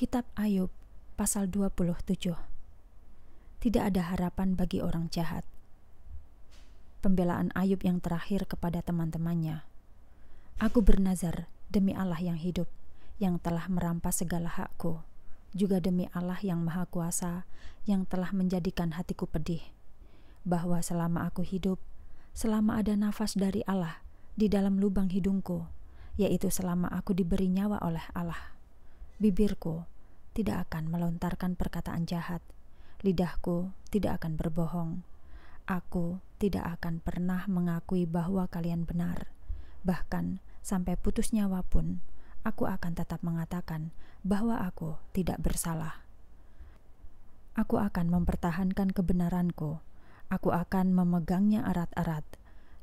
Kitab Ayub pasal 27 Tidak ada harapan bagi orang jahat Pembelaan Ayub yang terakhir kepada teman-temannya Aku bernazar demi Allah yang hidup yang telah merampas segala hakku juga demi Allah yang maha kuasa yang telah menjadikan hatiku pedih bahwa selama aku hidup selama ada nafas dari Allah di dalam lubang hidungku yaitu selama aku diberi nyawa oleh Allah bibirku tidak akan melontarkan perkataan jahat. Lidahku tidak akan berbohong. Aku tidak akan pernah mengakui bahwa kalian benar. Bahkan sampai putus nyawa pun, aku akan tetap mengatakan bahwa aku tidak bersalah. Aku akan mempertahankan kebenaranku. Aku akan memegangnya erat-erat.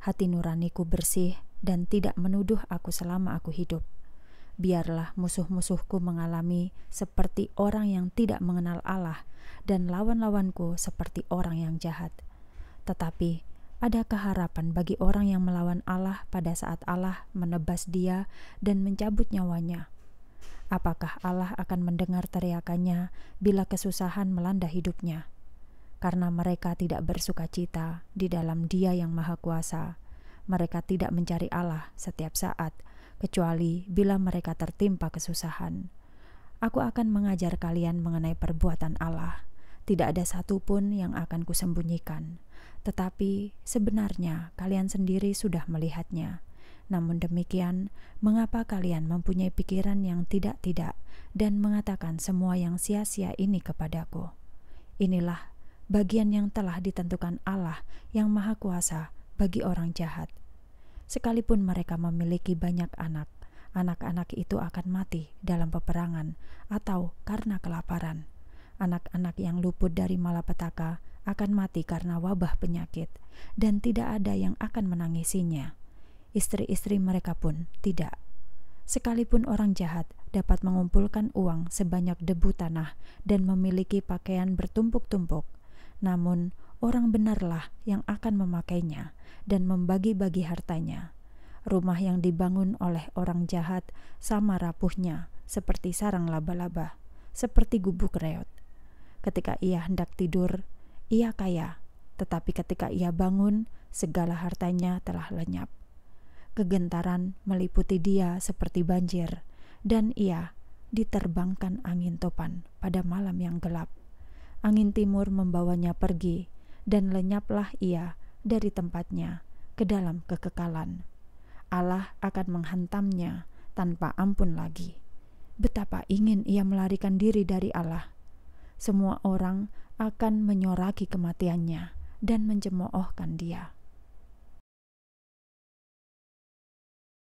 Hati nuraniku bersih dan tidak menuduh aku selama aku hidup biarlah musuh-musuhku mengalami seperti orang yang tidak mengenal Allah, dan lawan-lawanku seperti orang yang jahat. Tetapi ada keharapan bagi orang yang melawan Allah pada saat Allah menebas dia dan mencabut nyawanya? Apakah Allah akan mendengar teriakannya bila kesusahan melanda hidupnya? Karena mereka tidak bersuka cita di dalam Dia yang Maha Kuasa, mereka tidak mencari Allah setiap saat kecuali bila mereka tertimpa kesusahan. Aku akan mengajar kalian mengenai perbuatan Allah. Tidak ada satu pun yang akan kusembunyikan. Tetapi sebenarnya kalian sendiri sudah melihatnya. Namun demikian, mengapa kalian mempunyai pikiran yang tidak-tidak dan mengatakan semua yang sia-sia ini kepadaku? Inilah bagian yang telah ditentukan Allah yang Maha Kuasa bagi orang jahat sekalipun mereka memiliki banyak anak. Anak-anak itu akan mati dalam peperangan atau karena kelaparan. Anak-anak yang luput dari malapetaka akan mati karena wabah penyakit, dan tidak ada yang akan menangisinya. Istri-istri mereka pun tidak. Sekalipun orang jahat dapat mengumpulkan uang sebanyak debu tanah dan memiliki pakaian bertumpuk-tumpuk, namun orang benarlah yang akan memakainya dan membagi-bagi hartanya. Rumah yang dibangun oleh orang jahat sama rapuhnya, seperti sarang laba-laba, seperti gubuk reot. Ketika ia hendak tidur, ia kaya, tetapi ketika ia bangun, segala hartanya telah lenyap. Kegentaran meliputi dia seperti banjir, dan ia diterbangkan angin topan pada malam yang gelap angin timur membawanya pergi dan lenyaplah ia dari tempatnya ke dalam kekekalan. Allah akan menghantamnya tanpa ampun lagi. Betapa ingin ia melarikan diri dari Allah. Semua orang akan menyoraki kematiannya dan mencemoohkan dia.